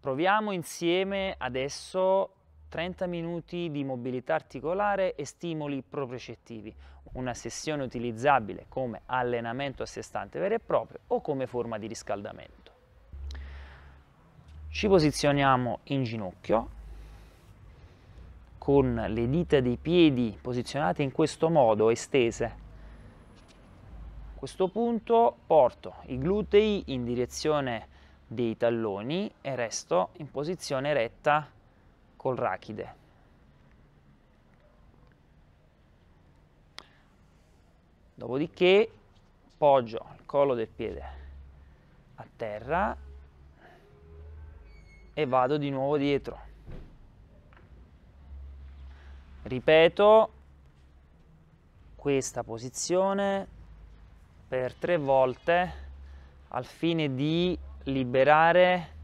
Proviamo insieme adesso 30 minuti di mobilità articolare e stimoli propriocettivi, una sessione utilizzabile come allenamento a sé stante vero e proprio o come forma di riscaldamento. Ci posizioniamo in ginocchio con le dita dei piedi posizionate in questo modo, estese. A questo punto porto i glutei in direzione dei talloni e resto in posizione retta col rachide. Dopodiché poggio il collo del piede a terra e vado di nuovo dietro. Ripeto questa posizione per tre volte al fine di liberare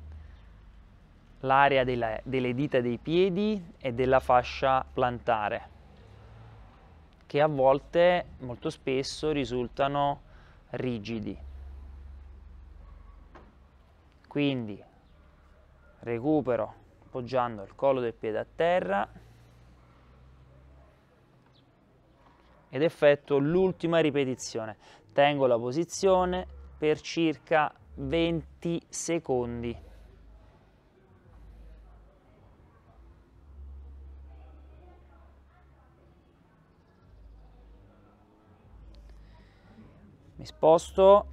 l'area delle dita dei piedi e della fascia plantare, che a volte, molto spesso, risultano rigidi. Quindi recupero appoggiando il collo del piede a terra ed effetto l'ultima ripetizione. Tengo la posizione per circa 20 secondi. Mi sposto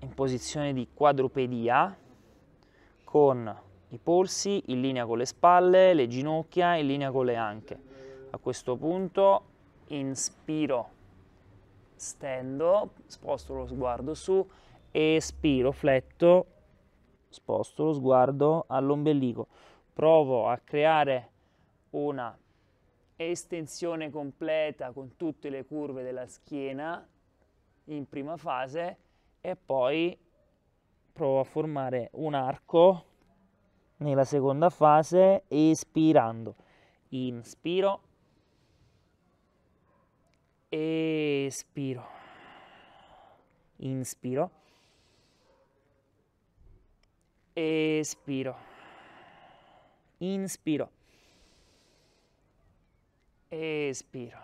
in posizione di quadrupedia con i polsi in linea con le spalle, le ginocchia in linea con le anche. A questo punto inspiro, stendo, sposto lo sguardo su, espiro, fletto, sposto lo sguardo all'ombelico, provo a creare una estensione completa con tutte le curve della schiena in prima fase e poi provo a formare un arco nella seconda fase espirando inspiro espiro inspiro Espiro. Inspiro. Espiro.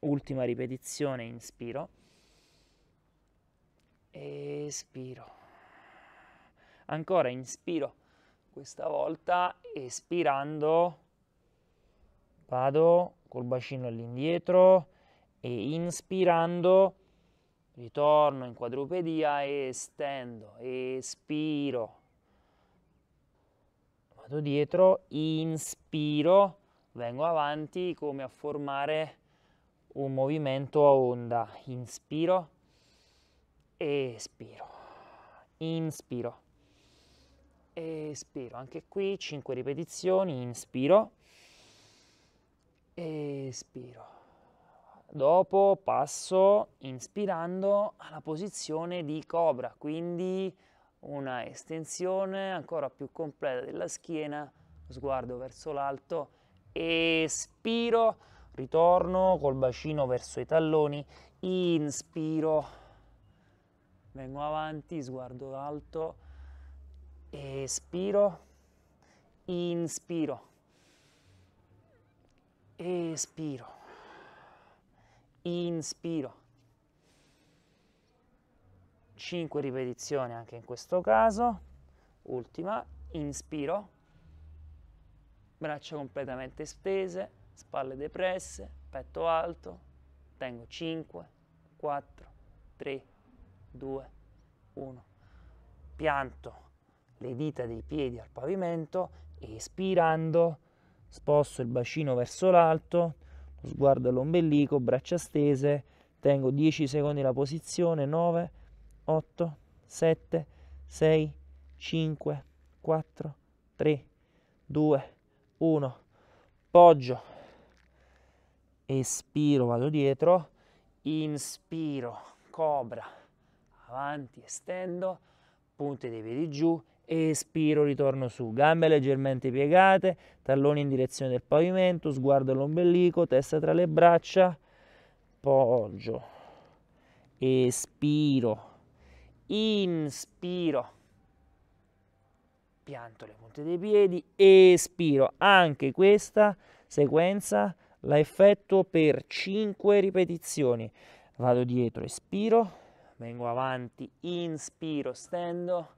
Ultima ripetizione, inspiro. Espiro. Ancora inspiro. Questa volta espirando vado col bacino all'indietro e inspirando ritorno in quadrupedia, estendo, espiro, vado dietro, inspiro, vengo avanti come a formare un movimento a onda, inspiro, espiro, inspiro, espiro, anche qui 5 ripetizioni, inspiro, espiro dopo passo inspirando alla posizione di cobra, quindi una estensione ancora più completa della schiena, sguardo verso l'alto, espiro, ritorno col bacino verso i talloni, inspiro, vengo avanti, sguardo alto, espiro, inspiro, espiro inspiro 5 ripetizioni anche in questo caso ultima inspiro braccia completamente stese spalle depresse petto alto tengo 5 4 3 2 1 pianto le dita dei piedi al pavimento espirando sposto il bacino verso l'alto sguardo all'ombelico, braccia stese, tengo 10 secondi la posizione, 9, 8, 7, 6, 5, 4, 3, 2, 1, poggio, espiro, vado dietro, inspiro, cobra, avanti, estendo, punte dei piedi giù espiro, ritorno su, gambe leggermente piegate, talloni in direzione del pavimento, sguardo all'ombelico, testa tra le braccia, poggio, espiro, inspiro, pianto le punte dei piedi, espiro, anche questa sequenza la effetto per 5 ripetizioni, vado dietro, espiro, vengo avanti, inspiro, stendo,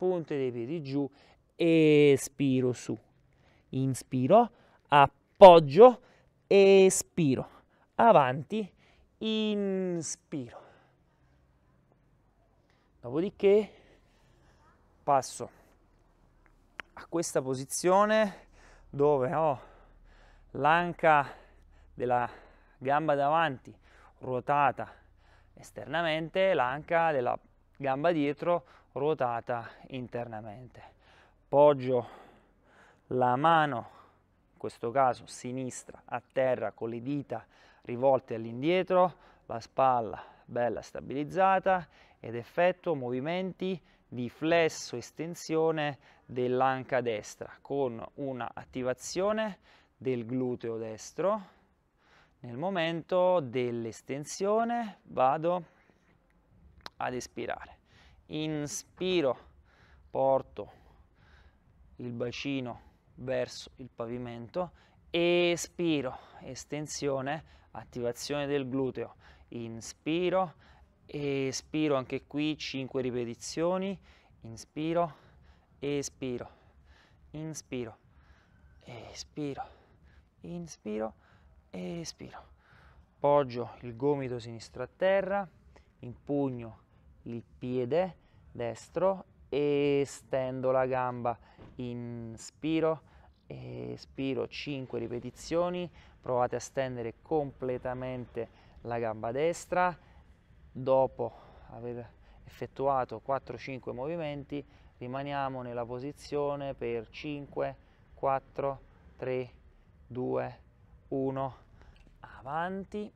punte dei piedi giù, espiro su, inspiro, appoggio, espiro, avanti, inspiro. Dopodiché passo a questa posizione dove ho l'anca della gamba davanti ruotata esternamente, l'anca della gamba dietro ruotata internamente poggio la mano in questo caso sinistra a terra con le dita rivolte all'indietro la spalla bella stabilizzata ed effetto movimenti di flesso estensione dell'anca destra con una attivazione del gluteo destro nel momento dell'estensione vado ad espirare inspiro, porto il bacino verso il pavimento, espiro, estensione, attivazione del gluteo, inspiro, espiro anche qui 5 ripetizioni, inspiro, espiro, inspiro, espiro, inspiro, espiro. Poggio il gomito sinistro a terra, impugno il piede destro e stendo la gamba, inspiro, espiro 5 ripetizioni, provate a stendere completamente la gamba destra, dopo aver effettuato 4-5 movimenti rimaniamo nella posizione per 5, 4, 3, 2, 1, avanti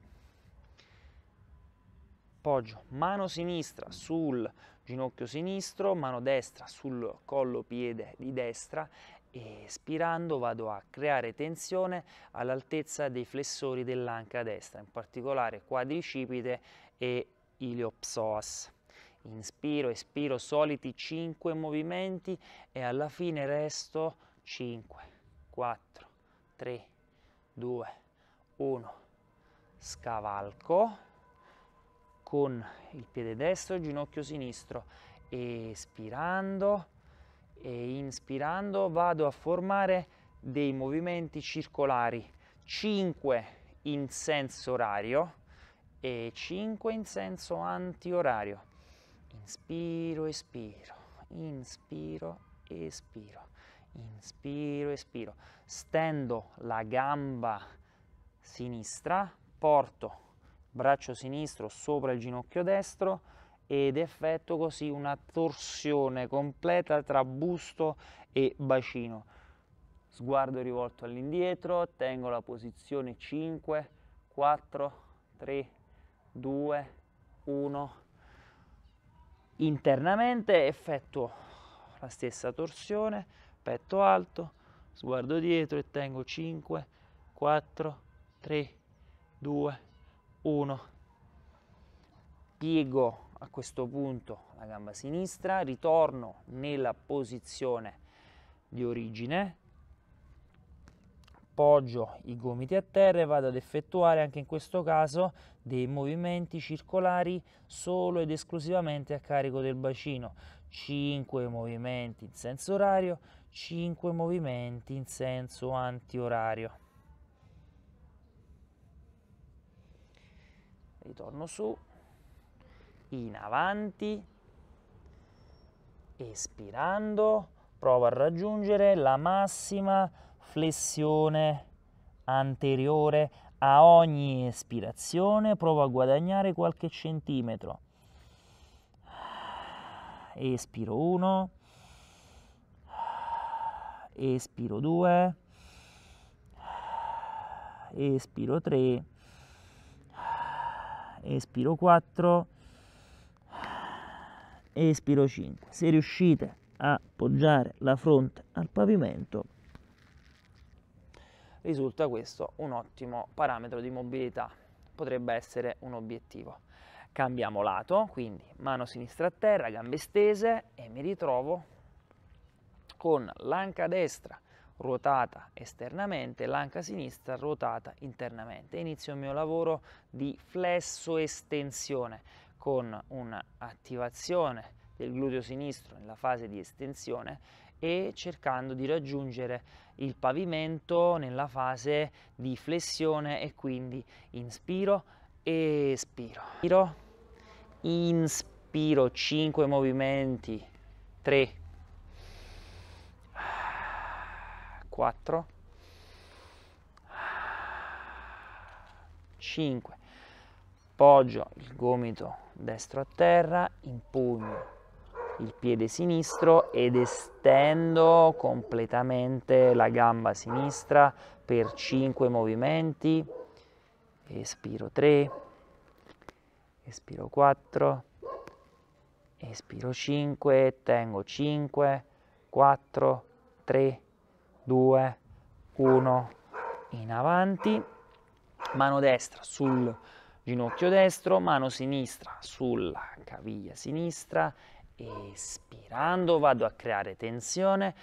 appoggio mano sinistra sul ginocchio sinistro, mano destra sul collo piede di destra e espirando vado a creare tensione all'altezza dei flessori dell'anca destra, in particolare quadricipite e iliopsoas. Inspiro, espiro, soliti 5 movimenti e alla fine resto 5, 4, 3, 2, 1. Scavalco con il piede destro e il ginocchio sinistro. Espirando e inspirando vado a formare dei movimenti circolari, 5 in senso orario e 5 in senso antiorario. Inspiro, espiro, inspiro, espiro, inspiro, espiro. Stendo la gamba sinistra, porto braccio sinistro sopra il ginocchio destro ed effetto così una torsione completa tra busto e bacino. Sguardo rivolto all'indietro, tengo la posizione 5, 4, 3, 2, 1. Internamente effettuo la stessa torsione, petto alto, sguardo dietro e tengo 5, 4, 3, 2, 1. 1 piego a questo punto la gamba sinistra ritorno nella posizione di origine poggio i gomiti a terra e vado ad effettuare anche in questo caso dei movimenti circolari solo ed esclusivamente a carico del bacino 5 movimenti in senso orario 5 movimenti in senso antiorario ritorno su, in avanti, espirando, provo a raggiungere la massima flessione anteriore a ogni espirazione, provo a guadagnare qualche centimetro. Espiro 1, espiro 2, espiro 3 espiro 4 espiro 5 se riuscite a poggiare la fronte al pavimento risulta questo un ottimo parametro di mobilità potrebbe essere un obiettivo cambiamo lato quindi mano sinistra a terra gambe stese e mi ritrovo con l'anca destra ruotata esternamente, l'anca sinistra ruotata internamente. Inizio il mio lavoro di flesso estensione con un'attivazione del gluteo sinistro nella fase di estensione e cercando di raggiungere il pavimento nella fase di flessione e quindi inspiro, espiro, inspiro, inspiro 5 movimenti, 3, 4 5 poggio il gomito destro a terra impugno il piede sinistro ed estendo completamente la gamba sinistra per 5 movimenti espiro 3 espiro 4 espiro 5 tengo 5 4 3 2, 1, in avanti, mano destra sul ginocchio destro, mano sinistra sulla caviglia sinistra, espirando vado a creare tensione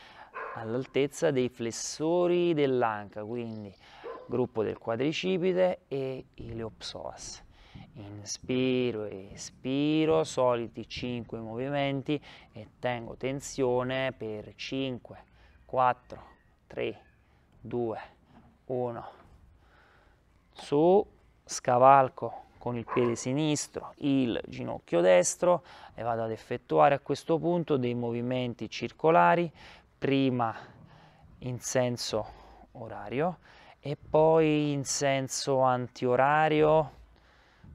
all'altezza dei flessori dell'anca, quindi gruppo del quadricipite e ileopsoas. Inspiro, espiro, soliti 5 movimenti e tengo tensione per 5, 4, 3, 2, 1, su, scavalco con il piede sinistro il ginocchio destro e vado ad effettuare a questo punto dei movimenti circolari, prima in senso orario e poi in senso antiorario,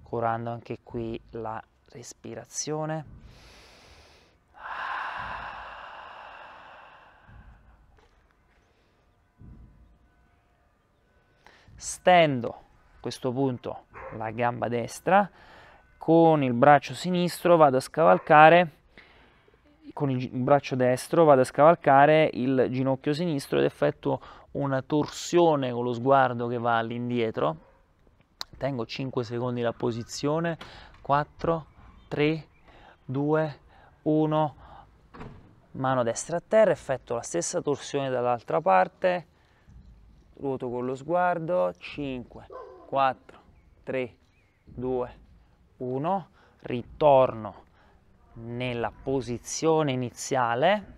curando anche qui la respirazione stendo a questo punto la gamba destra, con il braccio sinistro vado a scavalcare, con il braccio destro vado a scavalcare il ginocchio sinistro ed effettuo una torsione con lo sguardo che va all'indietro. Tengo 5 secondi la posizione, 4, 3, 2, 1, mano destra a terra, effetto la stessa torsione dall'altra parte, ruoto con lo sguardo, 5, 4, 3, 2, 1, ritorno nella posizione iniziale,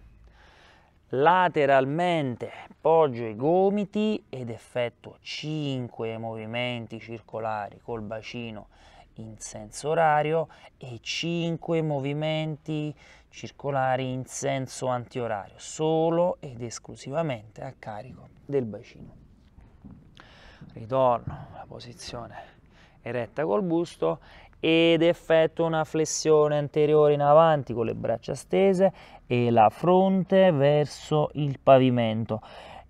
lateralmente poggio i gomiti ed effetto 5 movimenti circolari col bacino in senso orario e 5 movimenti circolari in senso antiorario, solo ed esclusivamente a carico del bacino ritorno alla posizione eretta col busto ed effetto una flessione anteriore in avanti con le braccia stese e la fronte verso il pavimento.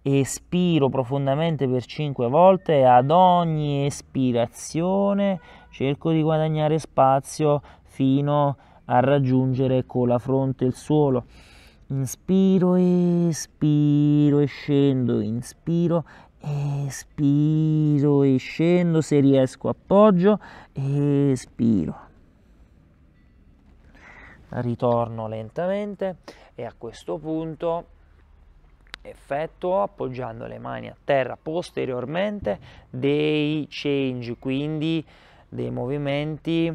Espiro profondamente per 5 volte e ad ogni espirazione cerco di guadagnare spazio fino a raggiungere con la fronte il suolo. Inspiro, espiro e scendo, inspiro espiro e scendo, se riesco appoggio, espiro. Ritorno lentamente e a questo punto effettuo appoggiando le mani a terra posteriormente dei change, quindi dei movimenti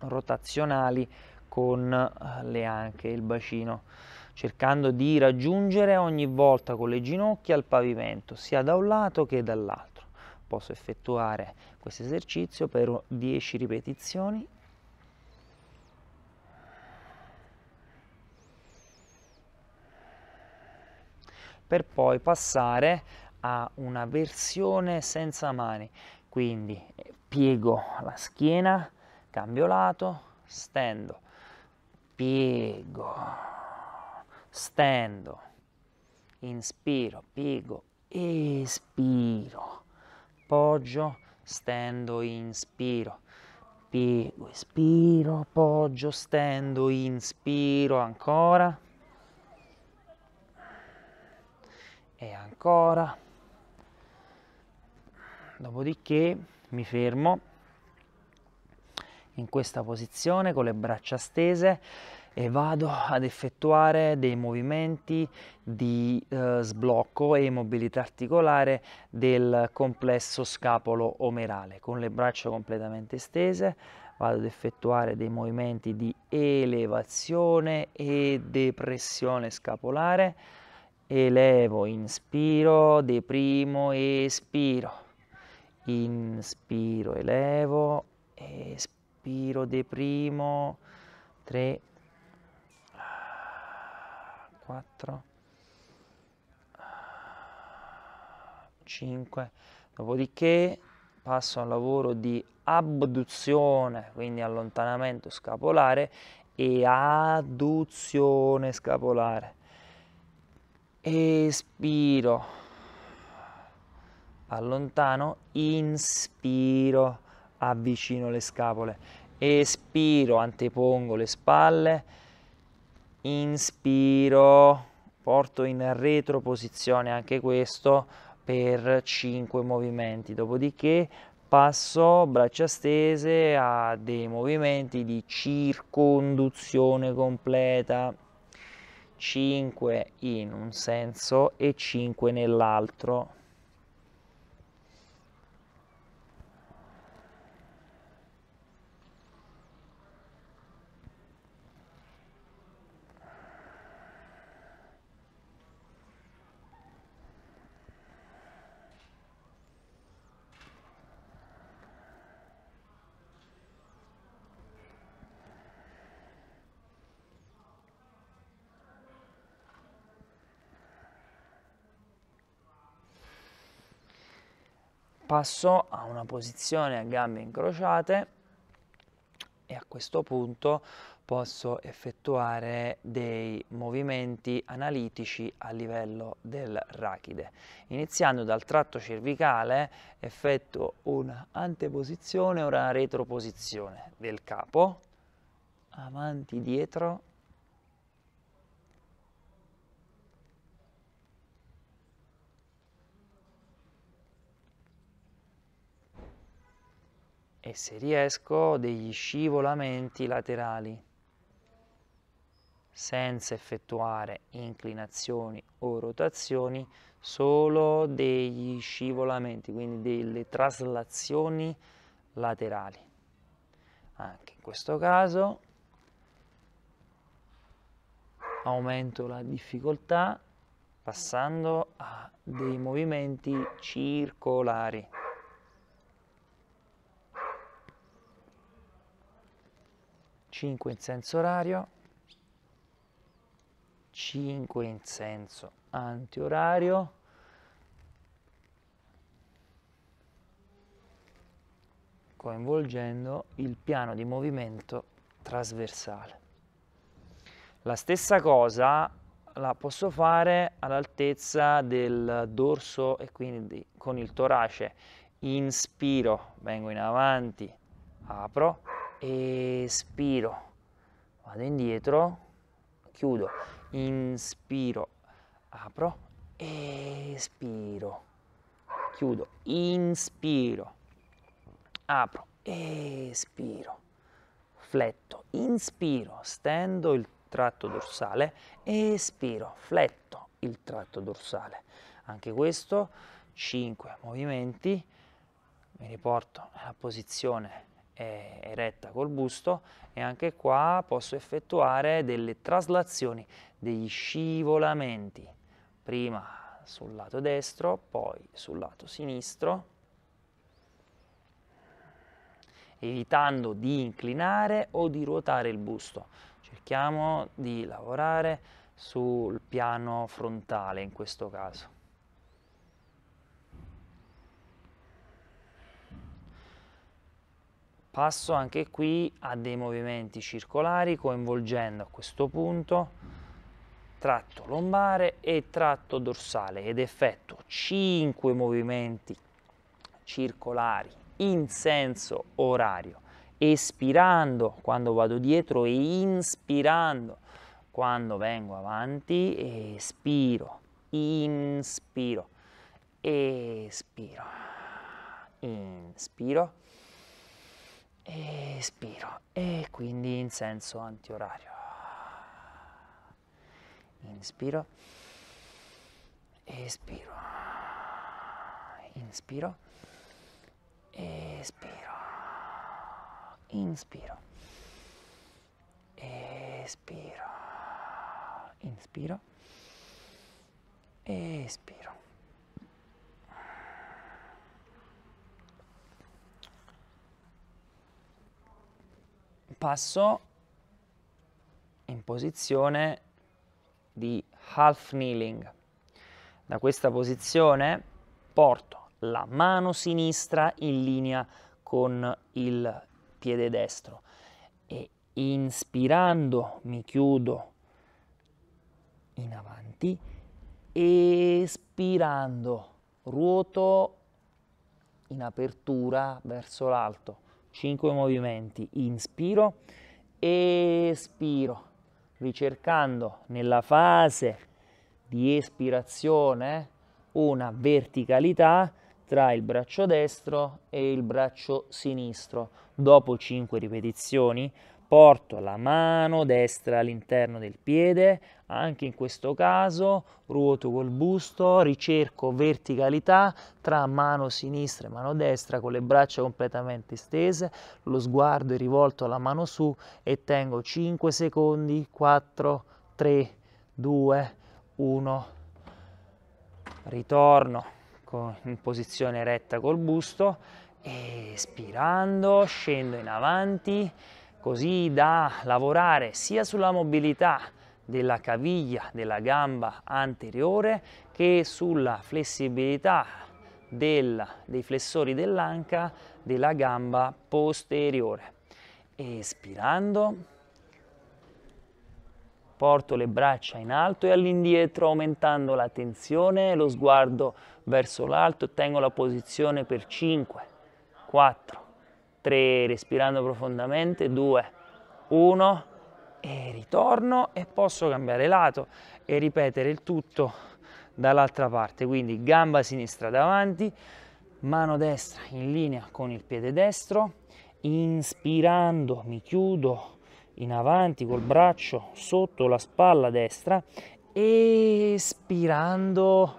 rotazionali con eh, le anche, il bacino cercando di raggiungere ogni volta con le ginocchia il pavimento, sia da un lato che dall'altro. Posso effettuare questo esercizio per 10 ripetizioni per poi passare a una versione senza mani. Quindi eh, piego la schiena, cambio lato, stendo, piego, stendo, inspiro, piego, espiro, poggio, stendo, inspiro, piego, espiro, poggio, stendo, inspiro, ancora, e ancora, dopodiché mi fermo in questa posizione con le braccia stese e vado ad effettuare dei movimenti di eh, sblocco e mobilità articolare del complesso scapolo omerale con le braccia completamente stese vado ad effettuare dei movimenti di elevazione e depressione scapolare elevo inspiro deprimo espiro inspiro elevo espiro deprimo 3 4 5 dopodiché passo al lavoro di abduzione quindi allontanamento scapolare e adduzione scapolare espiro allontano inspiro avvicino le scapole espiro antepongo le spalle inspiro, porto in retroposizione anche questo per 5 movimenti, dopodiché passo braccia stese a dei movimenti di circonduzione completa 5 in un senso e 5 nell'altro passo a una posizione a gambe incrociate e a questo punto posso effettuare dei movimenti analitici a livello del rachide. Iniziando dal tratto cervicale effettuo un'anteposizione anteposizione o una retroposizione del capo, avanti, dietro, e se riesco degli scivolamenti laterali senza effettuare inclinazioni o rotazioni solo degli scivolamenti quindi delle traslazioni laterali anche in questo caso aumento la difficoltà passando a dei movimenti circolari 5 in senso orario, 5 in senso antiorario, coinvolgendo il piano di movimento trasversale. La stessa cosa la posso fare all'altezza del dorso e quindi con il torace. Inspiro, vengo in avanti, apro, espiro, vado indietro, chiudo, inspiro, apro, espiro, chiudo, inspiro, apro, espiro, fletto, inspiro, stendo il tratto dorsale, espiro, fletto il tratto dorsale. Anche questo, 5 movimenti, mi riporto nella posizione è eretta col busto e anche qua posso effettuare delle traslazioni, degli scivolamenti, prima sul lato destro, poi sul lato sinistro, evitando di inclinare o di ruotare il busto. Cerchiamo di lavorare sul piano frontale in questo caso. passo anche qui a dei movimenti circolari coinvolgendo a questo punto tratto lombare e tratto dorsale ed effetto 5 movimenti circolari in senso orario espirando quando vado dietro e inspirando quando vengo avanti espiro inspiro espiro inspiro espiro e quindi in senso antiorario. Inspiro, espiro, inspiro, espiro, inspiro, espiro, inspiro, espiro. passo in posizione di half kneeling. Da questa posizione porto la mano sinistra in linea con il piede destro e inspirando mi chiudo in avanti, espirando ruoto in apertura verso l'alto. 5 movimenti, inspiro, espiro, ricercando nella fase di espirazione una verticalità tra il braccio destro e il braccio sinistro. Dopo 5 ripetizioni porto la mano destra all'interno del piede, anche in questo caso ruoto col busto, ricerco verticalità tra mano sinistra e mano destra con le braccia completamente stese, lo sguardo è rivolto alla mano su e tengo 5 secondi, 4, 3, 2, 1, ritorno in posizione retta col busto, espirando, scendo in avanti, così da lavorare sia sulla mobilità della caviglia della gamba anteriore che sulla flessibilità del, dei flessori dell'anca della gamba posteriore. Espirando, porto le braccia in alto e all'indietro aumentando la tensione, lo sguardo verso l'alto e tengo la posizione per 5, 4, 3, respirando profondamente, 2, 1 e ritorno e posso cambiare lato e ripetere il tutto dall'altra parte, quindi gamba sinistra davanti, mano destra in linea con il piede destro, inspirando mi chiudo in avanti col braccio sotto la spalla destra, espirando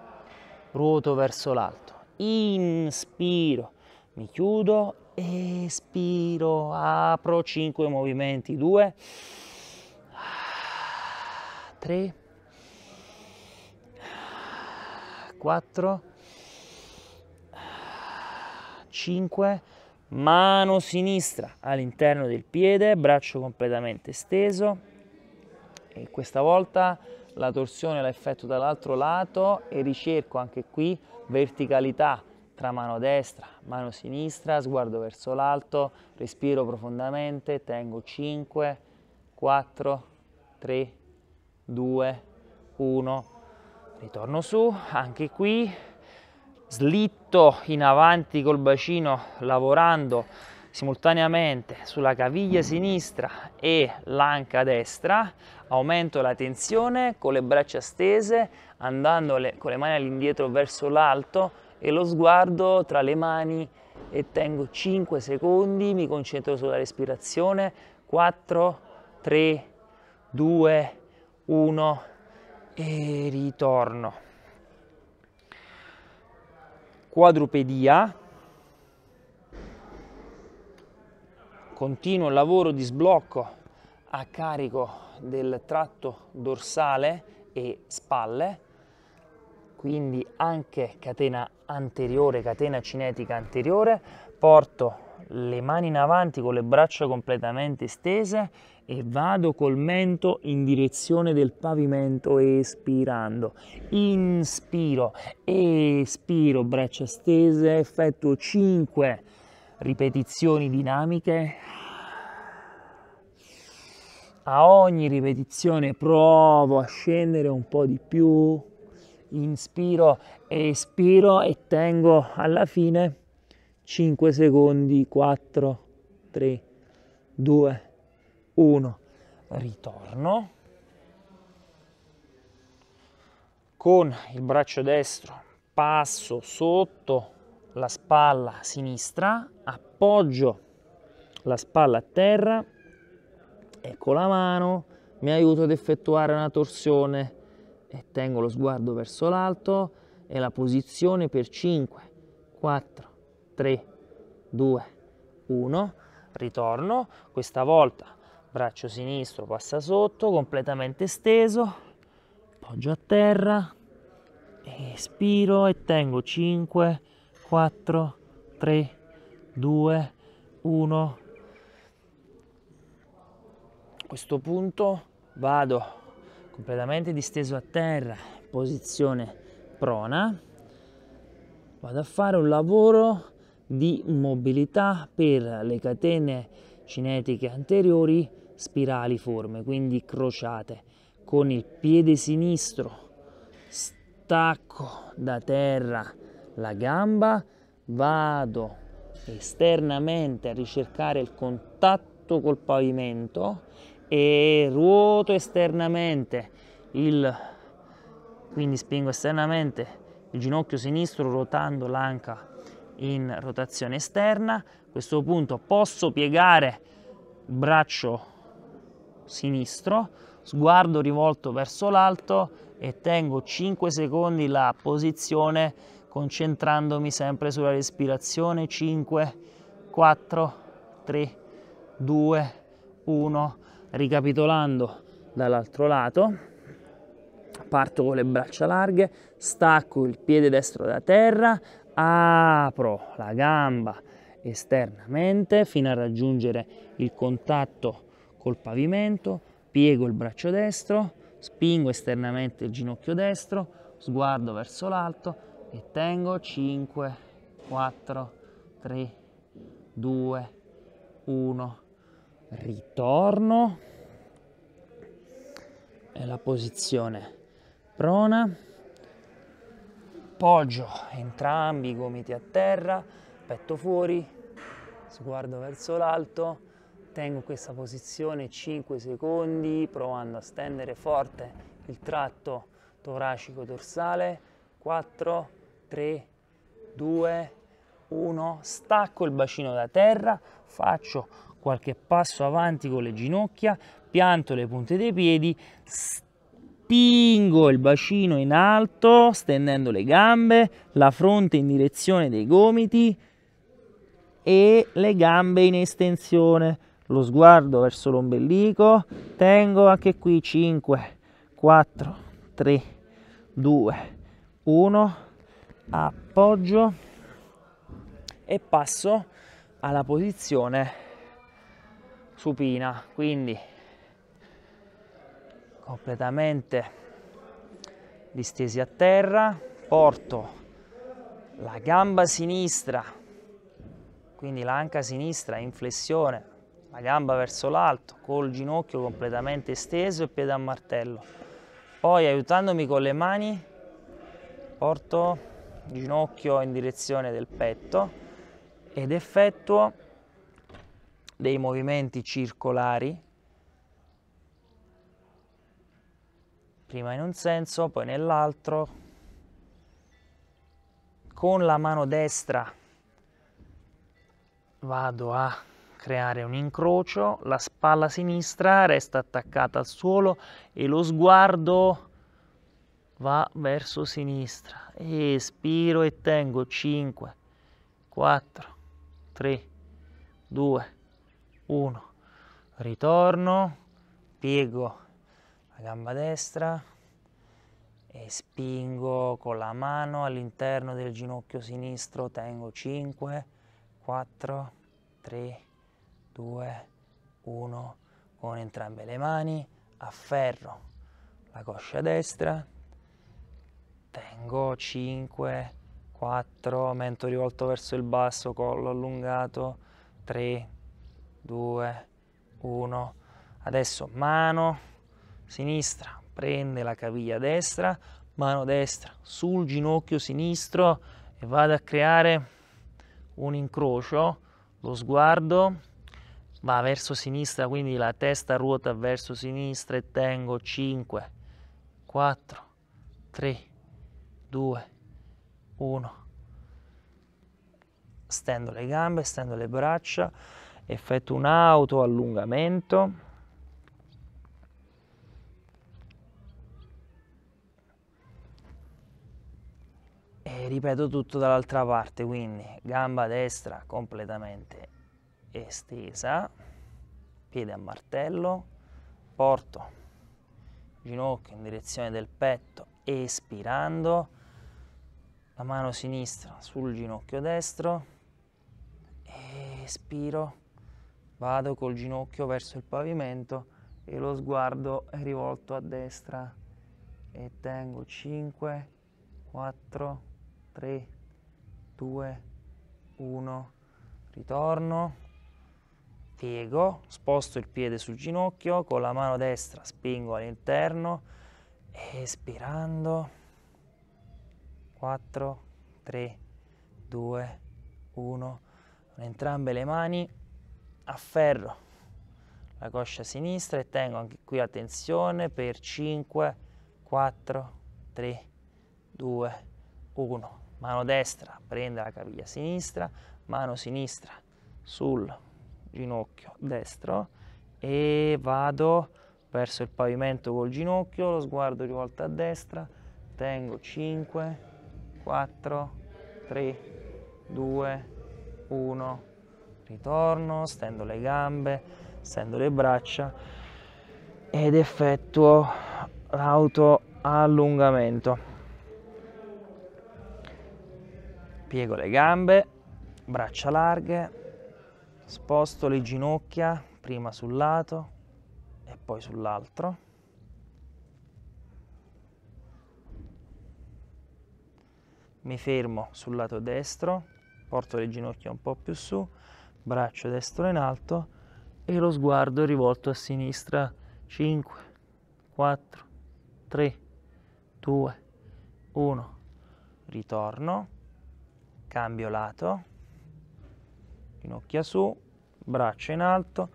ruoto verso l'alto, inspiro, mi chiudo espiro, apro 5 movimenti, 2, 3, 4, 5, mano sinistra all'interno del piede, braccio completamente esteso e questa volta la torsione la effetto dall'altro lato e ricerco anche qui verticalità tra mano destra, mano sinistra, sguardo verso l'alto, respiro profondamente, tengo 5, 4, 3, 2, 1, ritorno su, anche qui, slitto in avanti col bacino lavorando simultaneamente sulla caviglia sinistra e l'anca destra, aumento la tensione con le braccia stese, andando le, con le mani all'indietro verso l'alto, e lo sguardo tra le mani e tengo 5 secondi, mi concentro sulla respirazione, 4, 3, 2, 1 e ritorno. Quadrupedia, continuo il lavoro di sblocco a carico del tratto dorsale e spalle quindi anche catena anteriore, catena cinetica anteriore, porto le mani in avanti con le braccia completamente stese e vado col mento in direzione del pavimento espirando. Inspiro, espiro, braccia stese, effettuo 5 ripetizioni dinamiche. A ogni ripetizione provo a scendere un po' di più, inspiro e espiro e tengo alla fine 5 secondi, 4, 3, 2, 1, ritorno. Con il braccio destro passo sotto la spalla sinistra, appoggio la spalla a terra e con la mano mi aiuto ad effettuare una torsione e tengo lo sguardo verso l'alto e la posizione per 5, 4, 3, 2, 1, ritorno, questa volta braccio sinistro passa sotto, completamente steso, poggio a terra, espiro e tengo 5, 4, 3, 2, 1. A questo punto vado completamente disteso a terra, posizione prona, vado a fare un lavoro di mobilità per le catene cinetiche anteriori spiraliforme, quindi crociate. Con il piede sinistro stacco da terra la gamba, vado esternamente a ricercare il contatto col pavimento e ruoto esternamente il quindi spingo esternamente il ginocchio sinistro ruotando l'anca in rotazione esterna a questo punto posso piegare il braccio sinistro sguardo rivolto verso l'alto e tengo 5 secondi la posizione concentrandomi sempre sulla respirazione 5 4 3 2 1 ricapitolando dall'altro lato parto con le braccia larghe stacco il piede destro da terra apro la gamba esternamente fino a raggiungere il contatto col pavimento piego il braccio destro spingo esternamente il ginocchio destro sguardo verso l'alto e tengo 5 4 3 2 1 ritorno e la posizione prona poggio entrambi i gomiti a terra petto fuori sguardo verso l'alto tengo questa posizione 5 secondi provando a stendere forte il tratto toracico dorsale 4 3 2 1 stacco il bacino da terra faccio qualche passo avanti con le ginocchia, pianto le punte dei piedi, spingo il bacino in alto, stendendo le gambe, la fronte in direzione dei gomiti e le gambe in estensione. Lo sguardo verso l'ombelico, tengo anche qui 5, 4, 3, 2, 1, appoggio e passo alla posizione supina quindi completamente distesi a terra porto la gamba sinistra quindi l'anca sinistra in flessione la gamba verso l'alto col ginocchio completamente esteso e piede a martello poi aiutandomi con le mani porto il ginocchio in direzione del petto ed effettuo dei movimenti circolari, prima in un senso, poi nell'altro, con la mano destra vado a creare un incrocio, la spalla sinistra resta attaccata al suolo e lo sguardo va verso sinistra. Espiro e tengo 5, 4, 3, 2, 1 ritorno piego la gamba destra e spingo con la mano all'interno del ginocchio sinistro tengo 5 4 3 2 1 con entrambe le mani afferro la coscia destra tengo 5 4 mento rivolto verso il basso collo allungato 3 2, 1. Adesso mano sinistra, prende la caviglia destra, mano destra sul ginocchio sinistro e vado a creare un incrocio, lo sguardo va verso sinistra, quindi la testa ruota verso sinistra e tengo 5, 4, 3, 2, 1. Stendo le gambe, stendo le braccia effetto un auto allungamento e ripeto tutto dall'altra parte quindi gamba destra completamente estesa piede a martello porto ginocchio in direzione del petto espirando la mano sinistra sul ginocchio destro espiro Vado col ginocchio verso il pavimento e lo sguardo è rivolto a destra e tengo 5, 4, 3, 2, 1, ritorno, piego, sposto il piede sul ginocchio, con la mano destra spingo all'interno, espirando, 4, 3, 2, 1, con entrambe le mani afferro la coscia sinistra e tengo anche qui la tensione per 5, 4, 3, 2, 1. Mano destra prende la caviglia sinistra, mano sinistra sul ginocchio destro e vado verso il pavimento col ginocchio, lo sguardo rivolto a destra, tengo 5, 4, 3, 2, 1, ritorno, stendo le gambe, stendo le braccia ed effettuo l'auto allungamento. Piego le gambe, braccia larghe, sposto le ginocchia prima sul lato e poi sull'altro. Mi fermo sul lato destro, porto le ginocchia un po' più su braccio destro in alto e lo sguardo rivolto a sinistra 5 4 3 2 1 ritorno cambio lato ginocchia su braccio in alto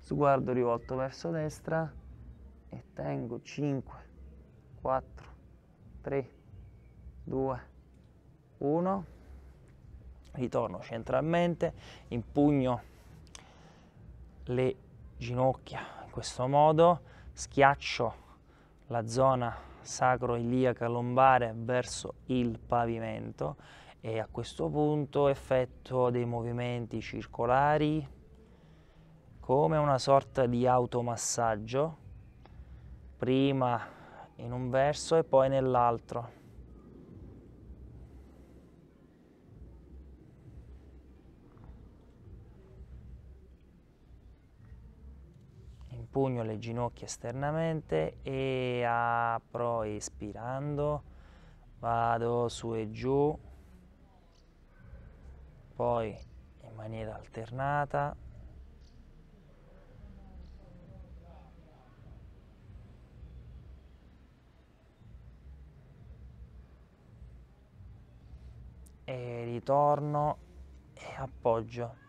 sguardo rivolto verso destra e tengo 5 4 3 2 1 ritorno centralmente, impugno le ginocchia in questo modo, schiaccio la zona sacro-iliaca lombare verso il pavimento e a questo punto effetto dei movimenti circolari come una sorta di automassaggio, prima in un verso e poi nell'altro. pugno alle ginocchia esternamente e apro espirando, vado su e giù, poi in maniera alternata. E ritorno e appoggio.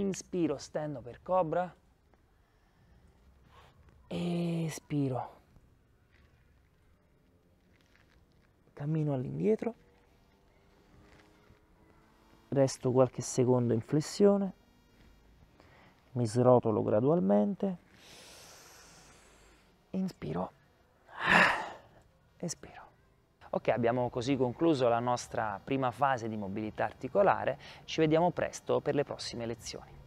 inspiro stendo per cobra espiro cammino all'indietro resto qualche secondo in flessione mi srotolo gradualmente inspiro espiro Ok, abbiamo così concluso la nostra prima fase di mobilità articolare, ci vediamo presto per le prossime lezioni.